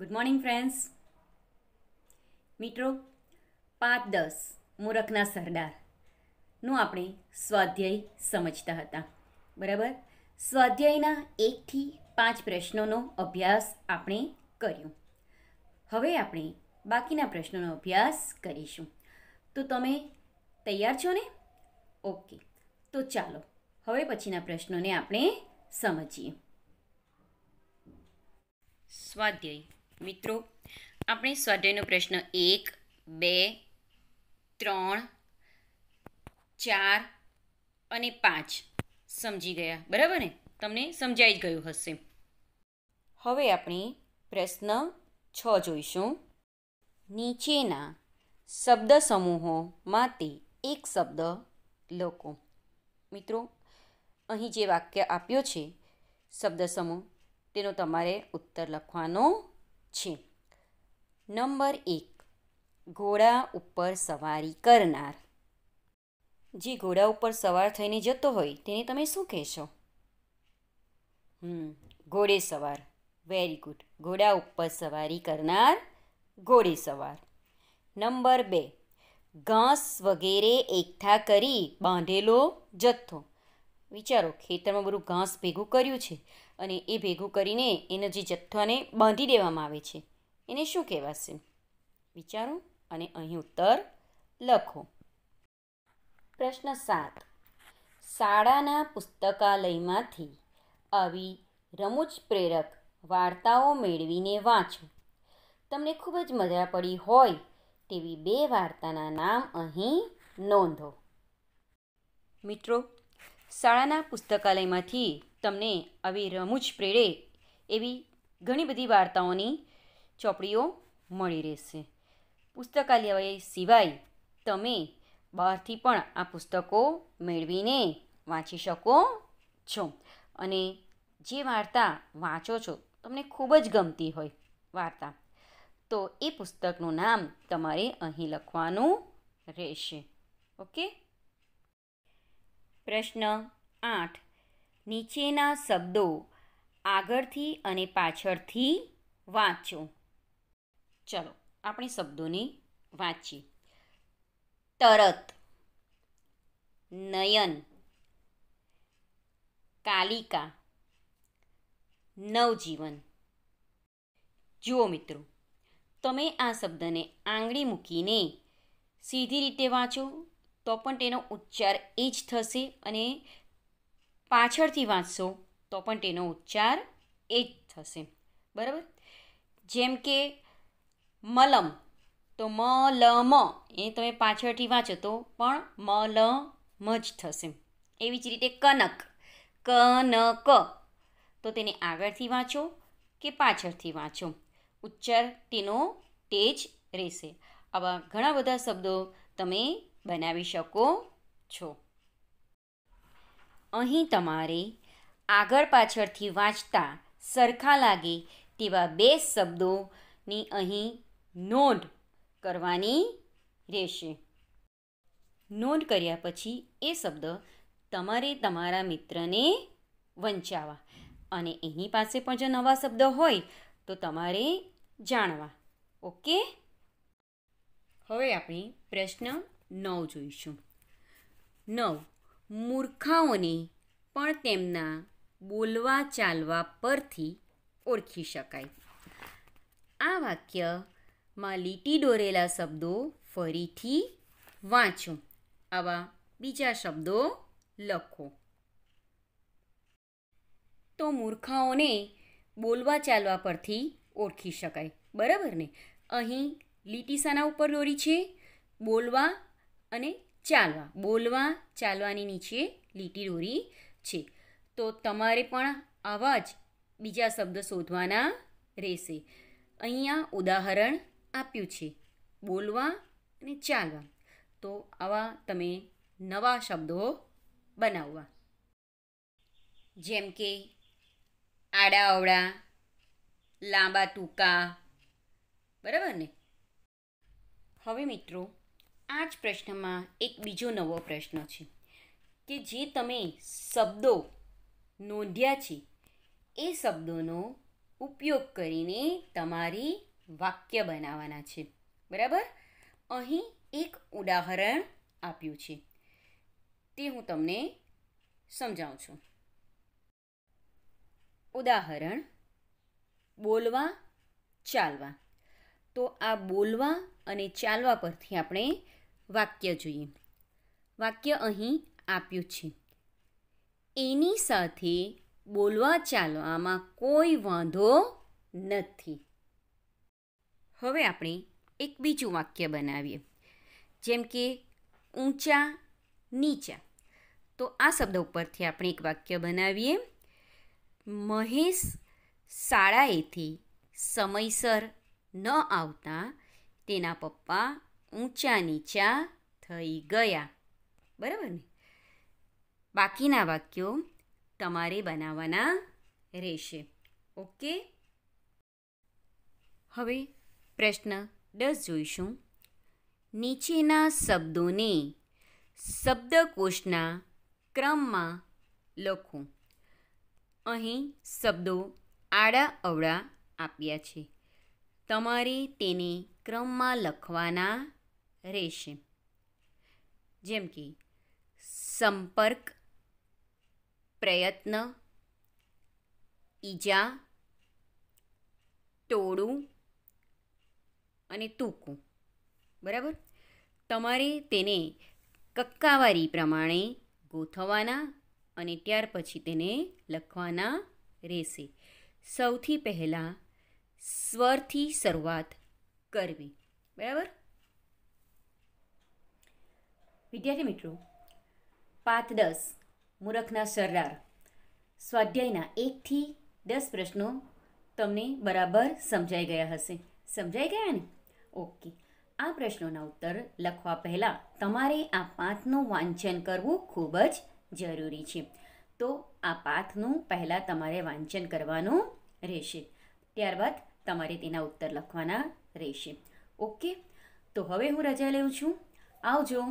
good morning friends મિત્રો પાંચ દસ મૂરખના સરદારનું આપણે સ્વાધ્યાય સમજતા હતા બરાબર સ્વાધ્યાયના એકથી પાંચ પ્રશ્નોનો અભ્યાસ આપણે કર્યો હવે આપણે બાકીના પ્રશ્નોનો અભ્યાસ કરીશું તો તમે તૈયાર છો ને ઓકે તો ચાલો હવે પછીના પ્રશ્નોને આપણે સમજીએ સ્વાધ્યાય મિત્રો આપણે સ્વાધ્યાયનો પ્રશ્ન એક બે ત્રણ ચાર અને પાંચ સમજી ગયા બરાબર ને તમને સમજાઈ જ ગયું હશે હવે આપણે પ્રશ્ન છ જોઈશું નીચેના શબ્દ માટે એક શબ્દ લખો મિત્રો અહીં જે વાક્ય આપ્યો છે શબ્દ સમૂહ તેનો તમારે ઉત્તર લખવાનો છે નંબર એક ઘોડા ઉપર સવારી કરનાર જે ઘોડા ઉપર સવાર થઈને જતો હોય તેને તમે શું કહેશો હમ ઘોડે સવાર વેરી ગુડ ઘોડા ઉપર સવારી કરનાર ઘોડે સવાર નંબર બે ઘાસ વગેરે એકઠા કરી બાંધેલો જથ્થો વિચારો ખેતરમાં બધું ઘાસ ભેગું કર્યું છે અને એ ભેગું કરીને એના જે જથ્થાને બાંધી દેવામાં આવે છે એને શું કહેવાશે વિચારો અને અહીં ઉત્તર લખો પ્રશ્ન સાત શાળાના પુસ્તકાલયમાંથી આવી રમૂજ પ્રેરક વાર્તાઓ મેળવીને વાંચો તમને ખૂબ જ મજા પડી હોય તેવી બે વાર્તાના નામ અહીં નોંધો મિત્રો શાળાના પુસ્તકાલયમાંથી તમને આવી રમૂજ પ્રેરે એવી ઘણી બધી વાર્તાઓની ચોપડીઓ મળી રહેશે પુસ્તકાલય સિવાય તમે બહારથી પણ આ પુસ્તકો મેળવીને વાંચી શકો છો અને જે વાર્તા વાંચો છો તમને ખૂબ જ ગમતી હોય વાર્તા તો એ પુસ્તકનું નામ તમારે અહીં લખવાનું રહેશે ઓકે પ્રશ્ન આઠ નીચેના શબ્દો આગળથી અને પાછળથી વાંચો ચલો આપણે શબ્દોને વાંચીએ તરત નયન કાલિકા નવજીવન જુઓ મિત્રો તમે આ શબ્દને આંગળી મૂકીને સીધી રીતે વાંચો તો પણ તેનો ઉચ્ચાર એ જ થશે અને પાછળથી વાંચશો તો પણ તેનો ઉચ્ચાર એ જ થશે બરાબર જેમ કે મલમ તો મ લ મ એ તમે પાછળથી વાંચો તો પણ મ લ મ જ થશે એવી જ રીતે કનક ક ન ક તો તેને આગળથી વાંચો કે પાછળથી વાંચો ઉચ્ચાર તેનો તેજ રહેશે આવા ઘણા બધા શબ્દો તમે બનાવી શકો છો અહીં તમારે આગળ પાછળથી વાંચતા સરખા લાગે તેવા બે શબ્દોની અહીં નોંધ કરવાની રહેશે નોંધ કર્યા પછી એ શબ્દ તમારે તમારા મિત્રને વંચાવા અને એની પાસે પણ જો નવા શબ્દ હોય તો તમારે જાણવા ઓકે હવે આપણે પ્રશ્ન નવ જોઈશું નવ મૂર્ખાઓને પણ તેમના બોલવા ચાલવા પરથી ઓળખી શકાય આ વાક્યમાં લીટી દોરેલા શબ્દો ફરીથી વાંચો આવા બીજા શબ્દો લખો તો મૂર્ખાઓને બોલવા ચાલવા પરથી ઓળખી શકાય બરાબર ને અહીં લીટી શાના ઉપર દોરી છે બોલવા અને ચાલવા બોલવા ચાલવાની નીચે લીટી દોરી છે તો તમારે પણ આવા જ બીજા શબ્દ શોધવાના રહેશે અહીંયા ઉદાહરણ આપ્યું છે બોલવા અને ચાલવા તો આવા તમે નવા શબ્દો બનાવવા જેમ કે આડા અવળા લાંબા ટૂંકા બરાબર ને હવે મિત્રો આ જ પ્રશ્નમાં એક બીજો નવો પ્રશ્ન છે કે જે તમે શબ્દો નોંધ્યા છે એ શબ્દોનો ઉપયોગ કરીને તમારી વાક્ય બનાવવાના છે બરાબર અહીં એક ઉદાહરણ આપ્યું છે તે હું તમને સમજાવું છું ઉદાહરણ બોલવા ચાલવા તો આ બોલવા અને ચાલવા પરથી આપણે વાક્ય જોઈએ વાક્ય અહીં આપ્યું છે એની સાથે બોલવા ચાલવામાં કોઈ વાંધો નથી હવે આપણે એક બીજું વાક્ય બનાવીએ જેમ કે ઊંચા નીચા તો આ શબ્દ ઉપરથી આપણે એક વાક્ય બનાવીએ મહેશ શાળાએથી સમયસર ન આવતા તેના પપ્પા ઊંચા નીચા થઈ ગયા બરાબર ને બાકીના વાક્યો તમારે બનાવવાના રહેશે ઓકે હવે પ્રશ્ન દસ જોઈશું નીચેના શબ્દોને શબ્દકોશના ક્રમમાં લખો અહીં શબ્દો આડા અવળા આપ્યા છે તમારે તેને ક્રમમાં લખવાના રહેશે જેમ કે સંપર્ક પ્રયત્ન ઈજા ટોળું અને તૂકું બરાબર તમારે તેને કક્કાવારી પ્રમાણે ગોઠવવાના અને ત્યાર પછી તેને લખવાના રહેશે સૌથી પહેલાં સ્વરથી શરૂઆત કરવી બરાબર વિદ્યાર્થી મિત્રો પાંચ દસ મૂરખના સરદાર સ્વાધ્યાયના એકથી દસ પ્રશ્નો તમને બરાબર સમજાઈ ગયા હશે સમજાઈ ગયા ને ઓકે આ પ્રશ્નોના ઉત્તર લખવા પહેલાં તમારે આ પાઠનું વાંચન કરવું ખૂબ જ જરૂરી છે તો આ પાઠનું પહેલાં તમારે વાંચન કરવાનું રહેશે ત્યારબાદ તમારે તેના ઉત્તર લખવાના રહેશે ઓકે તો હવે હું રજા લઉં છું આવજો